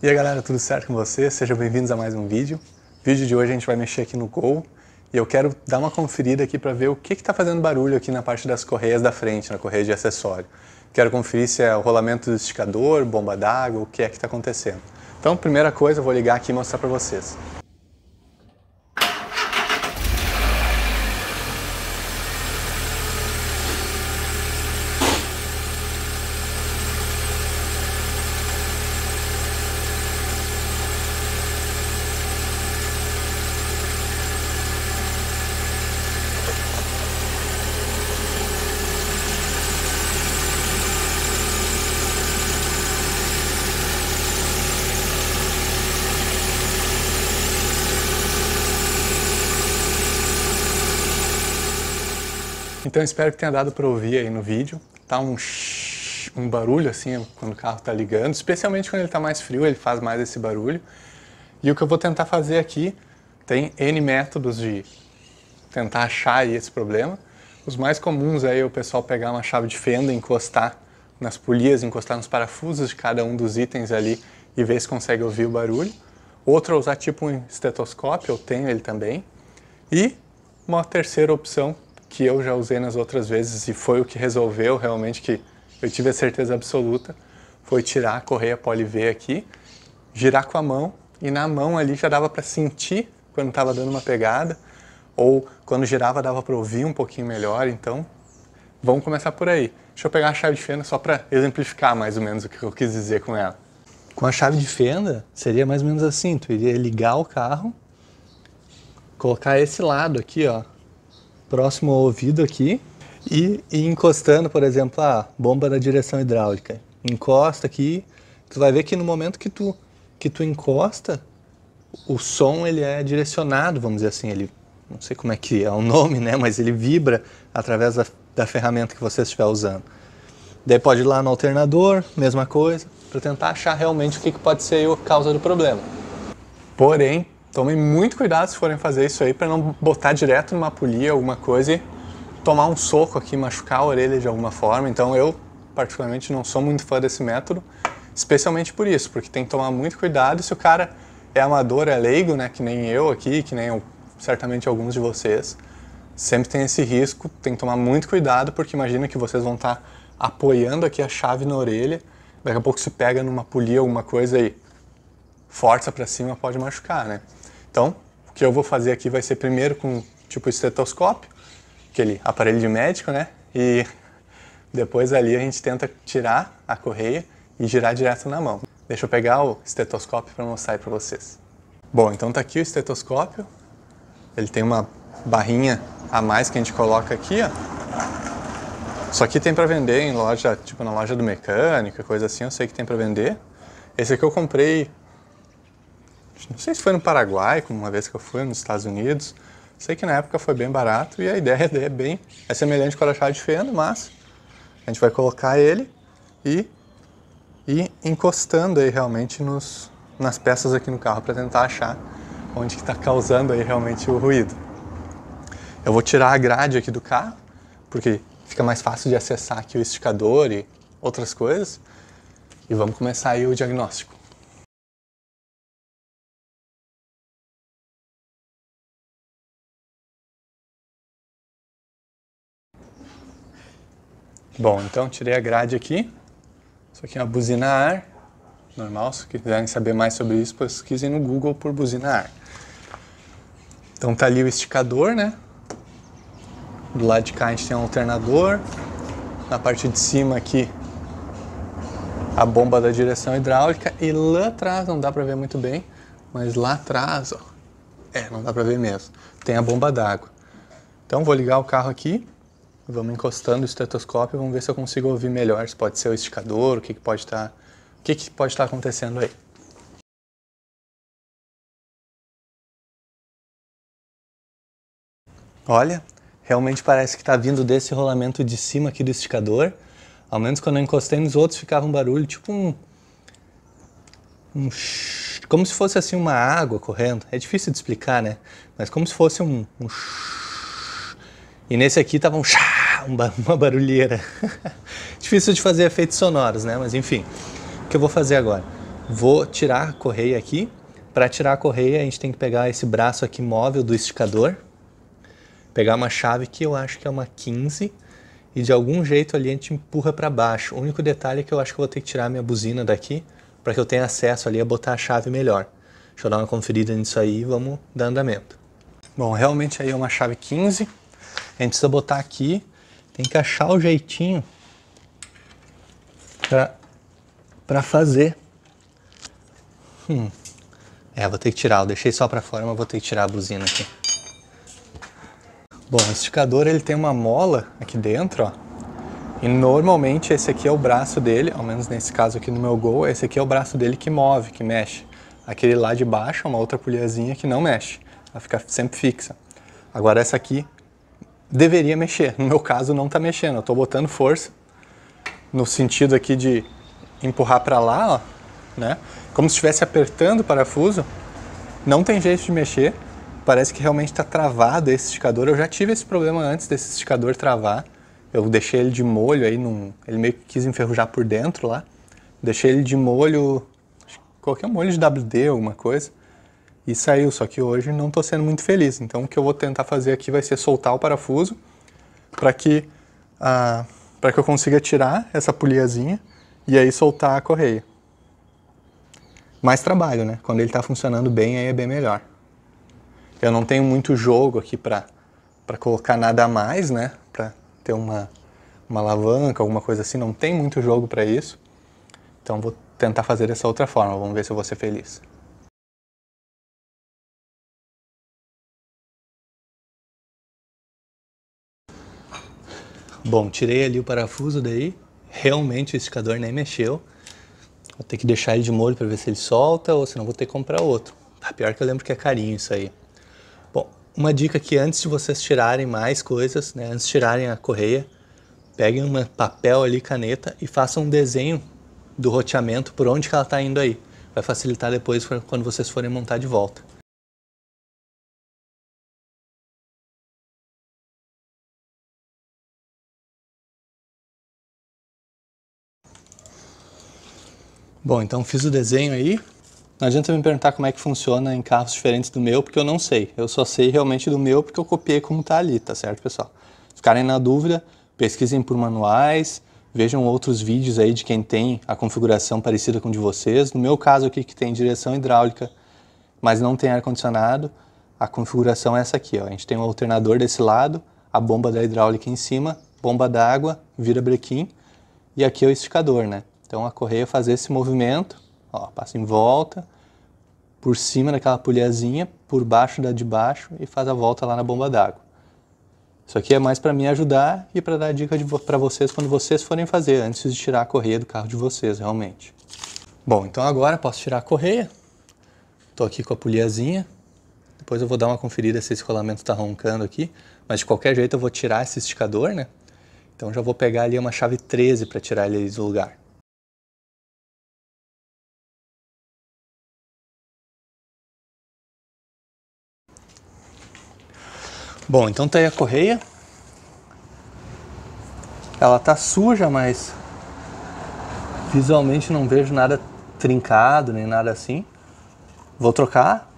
E aí galera, tudo certo com vocês? Sejam bem-vindos a mais um vídeo. No vídeo de hoje a gente vai mexer aqui no Gol e eu quero dar uma conferida aqui para ver o que está fazendo barulho aqui na parte das correias da frente, na correia de acessório. Quero conferir se é o rolamento do esticador, bomba d'água, o que é que está acontecendo. Então, primeira coisa, eu vou ligar aqui e mostrar para vocês. Então espero que tenha dado para ouvir aí no vídeo. Tá um um barulho assim quando o carro tá ligando, especialmente quando ele tá mais frio, ele faz mais esse barulho. E o que eu vou tentar fazer aqui tem N métodos de tentar achar esse problema. Os mais comuns aí é o pessoal pegar uma chave de fenda, encostar nas polias, encostar nos parafusos de cada um dos itens ali e ver se consegue ouvir o barulho. Outro é usar tipo um estetoscópio, eu tenho ele também. E uma terceira opção que eu já usei nas outras vezes e foi o que resolveu realmente que eu tive a certeza absoluta foi tirar a correia poli V aqui, girar com a mão e na mão ali já dava para sentir quando estava dando uma pegada ou quando girava dava para ouvir um pouquinho melhor, então vamos começar por aí. Deixa eu pegar a chave de fenda só para exemplificar mais ou menos o que eu quis dizer com ela. Com a chave de fenda seria mais ou menos assim, tu iria ligar o carro, colocar esse lado aqui, ó, próximo ao ouvido aqui e, e encostando, por exemplo, a bomba da direção hidráulica. Encosta aqui, tu vai ver que no momento que tu que tu encosta, o som ele é direcionado, vamos dizer assim, ele não sei como é que é o nome, né, mas ele vibra através da, da ferramenta que você estiver usando. Daí pode ir lá no alternador, mesma coisa, para tentar achar realmente o que, que pode ser a causa do problema. Porém, Tomem muito cuidado se forem fazer isso aí para não botar direto numa polia, alguma coisa e tomar um soco aqui, machucar a orelha de alguma forma. Então eu, particularmente, não sou muito fã desse método, especialmente por isso, porque tem que tomar muito cuidado se o cara é amador, é leigo, né, que nem eu aqui, que nem eu, certamente alguns de vocês, sempre tem esse risco, tem que tomar muito cuidado, porque imagina que vocês vão estar tá apoiando aqui a chave na orelha, daqui a pouco se pega numa polia, alguma coisa aí, força para cima, pode machucar, né? Então, o que eu vou fazer aqui vai ser primeiro com tipo estetoscópio, aquele aparelho de médico, né? E depois ali a gente tenta tirar a correia e girar direto na mão. Deixa eu pegar o estetoscópio para mostrar para vocês. Bom, então tá aqui o estetoscópio. Ele tem uma barrinha a mais que a gente coloca aqui, ó. Isso aqui tem para vender em loja, tipo na loja do mecânico, coisa assim, eu sei que tem para vender. Esse aqui eu comprei não sei se foi no Paraguai, como uma vez que eu fui, nos Estados Unidos. Sei que na época foi bem barato e a ideia é bem é semelhante com o chave de feno, mas a gente vai colocar ele e e encostando aí realmente nos nas peças aqui no carro para tentar achar onde que está causando aí realmente o ruído. Eu vou tirar a grade aqui do carro porque fica mais fácil de acessar aqui o esticador e outras coisas e vamos começar aí o diagnóstico. Bom, então tirei a grade aqui. Isso aqui é uma buzina a ar, normal. Se quiserem saber mais sobre isso, pesquisem no Google por buzina a ar. Então tá ali o esticador, né? Do lado de cá a gente tem um alternador. Na parte de cima aqui a bomba da direção hidráulica e lá atrás não dá para ver muito bem, mas lá atrás, ó, é, não dá para ver mesmo. Tem a bomba d'água. Então vou ligar o carro aqui. Vamos encostando o estetoscópio, vamos ver se eu consigo ouvir melhor. Se pode ser o esticador, o que, que pode estar, tá, o que, que pode estar tá acontecendo aí. Olha, realmente parece que está vindo desse rolamento de cima aqui do esticador. Ao menos quando eu encostei nos outros ficava um barulho, tipo um, um como se fosse assim uma água correndo. É difícil de explicar, né? Mas como se fosse um, um e nesse aqui tava um chá uma barulheira. Difícil de fazer efeitos sonoros, né? Mas enfim, o que eu vou fazer agora? Vou tirar a correia aqui. Para tirar a correia, a gente tem que pegar esse braço aqui móvel do esticador, pegar uma chave que eu acho que é uma 15 e de algum jeito ali a gente empurra para baixo. O único detalhe é que eu acho que eu vou ter que tirar a minha buzina daqui para que eu tenha acesso ali a botar a chave melhor. Deixa eu dar uma conferida nisso aí e vamos dar andamento. Bom, realmente aí é uma chave 15. A gente precisa botar aqui tem que achar o jeitinho para fazer. Hum. É, vou ter que tirar. Eu deixei só para fora, mas vou ter que tirar a buzina aqui. Bom, o esticador ele tem uma mola aqui dentro, ó. E normalmente esse aqui é o braço dele, ao menos nesse caso aqui no meu Gol, esse aqui é o braço dele que move, que mexe. Aquele lá de baixo é uma outra poliazinha que não mexe, ela fica sempre fixa. Agora essa aqui deveria mexer. No meu caso, não está mexendo. Eu estou botando força no sentido aqui de empurrar para lá, ó, né? Como se estivesse apertando o parafuso. Não tem jeito de mexer. Parece que realmente está travado esse esticador. Eu já tive esse problema antes desse esticador travar. Eu deixei ele de molho aí, num, ele meio que quis enferrujar por dentro lá. Deixei ele de molho, qualquer molho de WD, alguma coisa e saiu, só que hoje não estou sendo muito feliz. Então o que eu vou tentar fazer aqui vai ser soltar o parafuso para que, ah, para que eu consiga tirar essa poliazinha e aí soltar a correia. Mais trabalho, né? Quando ele está funcionando bem, aí é bem melhor. Eu não tenho muito jogo aqui para colocar nada a mais, né? Para ter uma, uma alavanca, alguma coisa assim. Não tem muito jogo para isso. Então vou tentar fazer dessa outra forma. Vamos ver se eu vou ser feliz. Bom, tirei ali o parafuso daí, realmente o esticador nem mexeu. Vou ter que deixar ele de molho para ver se ele solta ou senão vou ter que comprar outro. Tá, pior que eu lembro que é carinho isso aí. Bom, uma dica que antes de vocês tirarem mais coisas, né, antes de tirarem a correia, peguem um papel ali, caneta e façam um desenho do roteamento por onde ela está indo aí. Vai facilitar depois quando vocês forem montar de volta. Bom, então fiz o desenho aí. Não adianta me perguntar como é que funciona em carros diferentes do meu, porque eu não sei. Eu só sei realmente do meu porque eu copiei como tá ali, tá certo, pessoal? ficarem na dúvida, pesquisem por manuais, vejam outros vídeos aí de quem tem a configuração parecida com de vocês. No meu caso aqui, que tem direção hidráulica, mas não tem ar-condicionado, a configuração é essa aqui, ó. A gente tem um alternador desse lado, a bomba da hidráulica em cima, bomba d'água, vira brequim, e aqui é o esticador, né? Então a correia é fazer esse movimento, ó, passa em volta, por cima daquela pulhazinha, por baixo da de baixo e faz a volta lá na bomba d'água. Isso aqui é mais para me ajudar e para dar dica para vocês quando vocês forem fazer, antes de tirar a correia do carro de vocês, realmente. Bom, então agora posso tirar a correia. Estou aqui com a poliazinha. Depois eu vou dar uma conferida se esse rolamento está roncando aqui. Mas de qualquer jeito eu vou tirar esse esticador, né? Então já vou pegar ali uma chave 13 para tirar ele do lugar. Bom, então tá aí a correia. Ela tá suja, mas visualmente não vejo nada trincado nem nada assim. Vou trocar,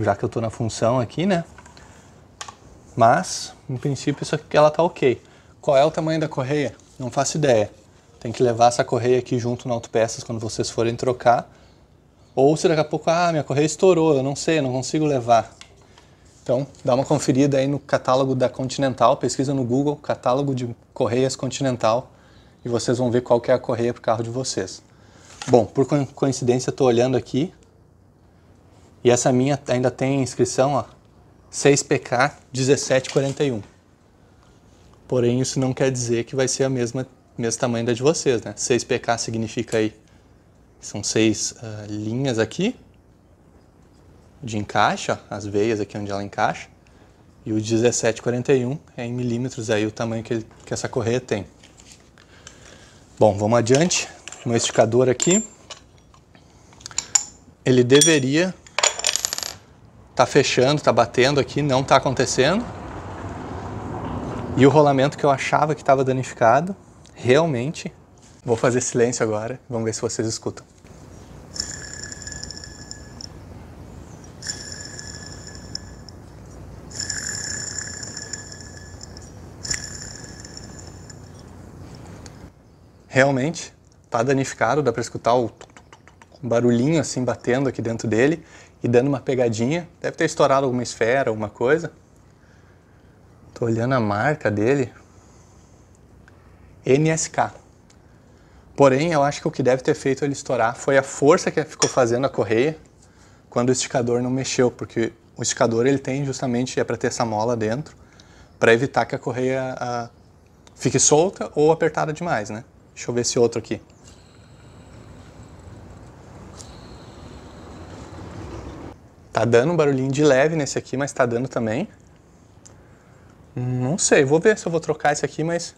já que eu tô na função aqui, né? Mas, em princípio, isso aqui ela tá ok. Qual é o tamanho da correia? Não faço ideia. Tem que levar essa correia aqui junto na autopeças quando vocês forem trocar. Ou se daqui a pouco, ah, minha correia estourou, eu não sei, eu não consigo levar. Então, dá uma conferida aí no catálogo da Continental, pesquisa no Google, catálogo de correias Continental, e vocês vão ver qual que é a correia para o carro de vocês. Bom, por coincidência, estou olhando aqui, e essa minha ainda tem inscrição, ó, 6PK 1741. Porém, isso não quer dizer que vai ser a mesma mesmo tamanho da de vocês, né? 6PK significa aí, são seis uh, linhas aqui, de encaixe, ó, as veias aqui onde ela encaixa. E o 1741 é em milímetros aí o tamanho que, ele, que essa correia tem. Bom, vamos adiante. Meu esticador aqui, ele deveria tá fechando, tá batendo aqui, não tá acontecendo. E o rolamento que eu achava que estava danificado, realmente, vou fazer silêncio agora, vamos ver se vocês escutam. realmente está danificado, dá para escutar o barulhinho assim batendo aqui dentro dele e dando uma pegadinha. Deve ter estourado alguma esfera, alguma coisa. Estou olhando a marca dele. NSK. Porém, eu acho que o que deve ter feito ele estourar foi a força que ficou fazendo a correia quando o esticador não mexeu, porque o esticador ele tem justamente é para ter essa mola dentro para evitar que a correia a, ah, fique solta ou apertada demais, né? Deixa eu ver esse outro aqui. Tá dando um barulhinho de leve nesse aqui, mas tá dando também. Não sei, vou ver se eu vou trocar esse aqui, mas...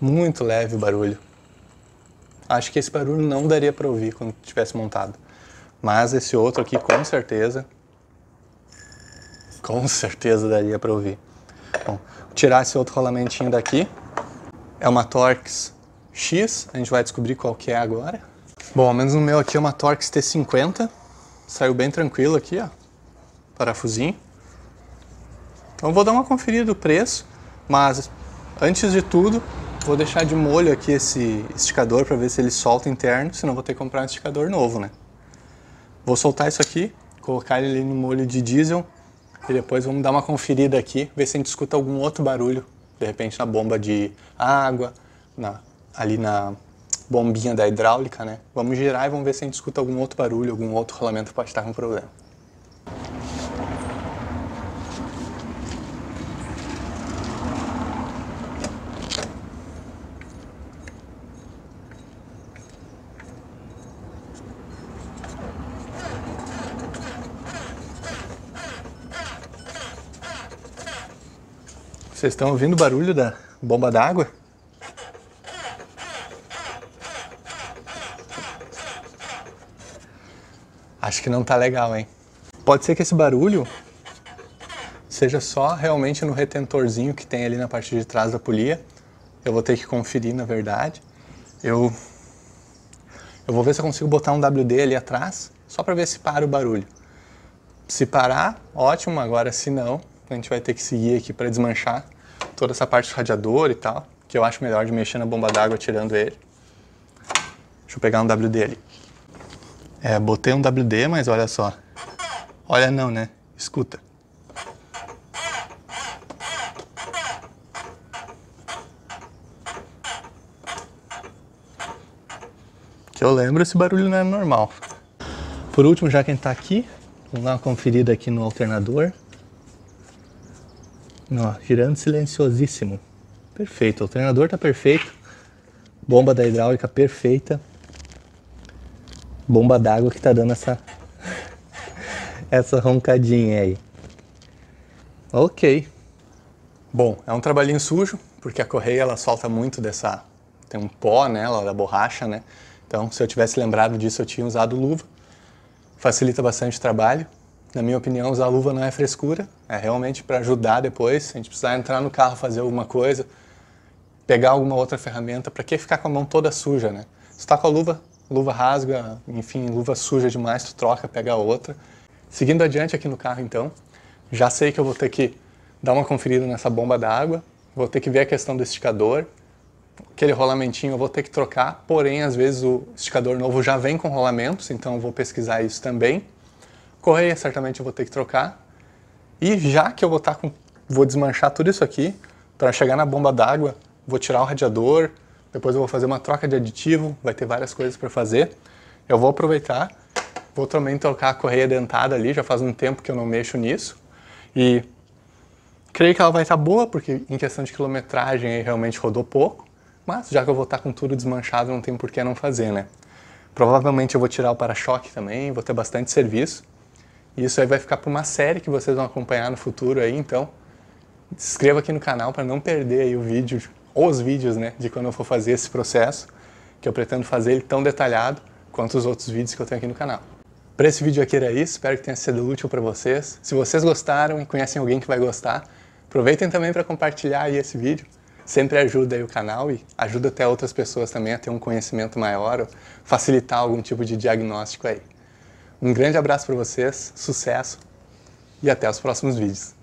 Muito leve o barulho. Acho que esse barulho não daria para ouvir quando tivesse montado. Mas esse outro aqui, com certeza... Com certeza daria para ouvir. Bom, tirar esse outro rolamentinho daqui é uma Torx X, a gente vai descobrir qual que é agora. Bom, ao menos no meu aqui é uma Torx T50, saiu bem tranquilo aqui, ó, parafusinho. Então vou dar uma conferida do preço, mas antes de tudo, vou deixar de molho aqui esse esticador para ver se ele solta interno, senão vou ter que comprar um esticador novo, né? Vou soltar isso aqui, colocar ele no molho de diesel e depois vamos dar uma conferida aqui, ver se a gente escuta algum outro barulho de repente na bomba de água, na, ali na bombinha da hidráulica, né? Vamos girar e vamos ver se a gente escuta algum outro barulho, algum outro rolamento que pode estar com problema. Vocês estão ouvindo o barulho da bomba d'água? Acho que não tá legal, hein? Pode ser que esse barulho seja só realmente no retentorzinho que tem ali na parte de trás da polia. Eu vou ter que conferir, na verdade. Eu eu vou ver se eu consigo botar um WD ali atrás, só para ver se para o barulho. Se parar, ótimo, agora se não, a gente vai ter que seguir aqui para desmanchar toda essa parte do radiador e tal, que eu acho melhor de mexer na bomba d'água tirando ele. Deixa eu pegar um WD ali. É, botei um WD, mas olha só. Olha não, né? Escuta. Que eu lembro, esse barulho não é normal. Por último, já que a gente tá aqui, vamos dar uma conferida aqui no alternador. Ó, girando silenciosíssimo. Perfeito, o treinador tá perfeito. Bomba da hidráulica perfeita. Bomba d'água que tá dando essa essa roncadinha aí. OK. Bom, é um trabalhinho sujo, porque a correia ela solta muito dessa tem um pó nela, da borracha, né? Então, se eu tivesse lembrado disso, eu tinha usado luva. Facilita bastante o trabalho. Na minha opinião, usar luva não é frescura, é realmente para ajudar depois. Se a gente precisar entrar no carro, fazer alguma coisa, pegar alguma outra ferramenta, para que ficar com a mão toda suja, né? Se tá com a luva, luva rasga, enfim, luva suja demais, tu troca, pega outra. Seguindo adiante aqui no carro, então, já sei que eu vou ter que dar uma conferida nessa bomba d'água, vou ter que ver a questão do esticador, aquele rolamentinho eu vou ter que trocar, porém, às vezes o esticador novo já vem com rolamentos, então eu vou pesquisar isso também correia, certamente eu vou ter que trocar. E já que eu vou estar tá com, vou desmanchar tudo isso aqui, para chegar na bomba d'água, vou tirar o radiador, depois eu vou fazer uma troca de aditivo, vai ter várias coisas para fazer. Eu vou aproveitar, vou também trocar a correia dentada ali, já faz um tempo que eu não mexo nisso. E creio que ela vai estar tá boa, porque em questão de quilometragem realmente rodou pouco, mas já que eu vou estar tá com tudo desmanchado, não tem por que não fazer, né? Provavelmente eu vou tirar o para-choque também, vou ter bastante serviço. E isso aí vai ficar para uma série que vocês vão acompanhar no futuro aí, então se inscreva aqui no canal para não perder aí o vídeo, ou os vídeos, né, de quando eu for fazer esse processo, que eu pretendo fazer ele tão detalhado quanto os outros vídeos que eu tenho aqui no canal. Para esse vídeo aqui era isso, espero que tenha sido útil para vocês. Se vocês gostaram e conhecem alguém que vai gostar, aproveitem também para compartilhar aí esse vídeo. Sempre ajuda aí o canal e ajuda até outras pessoas também a ter um conhecimento maior, ou facilitar algum tipo de diagnóstico aí. Um grande abraço para vocês, sucesso e até os próximos vídeos.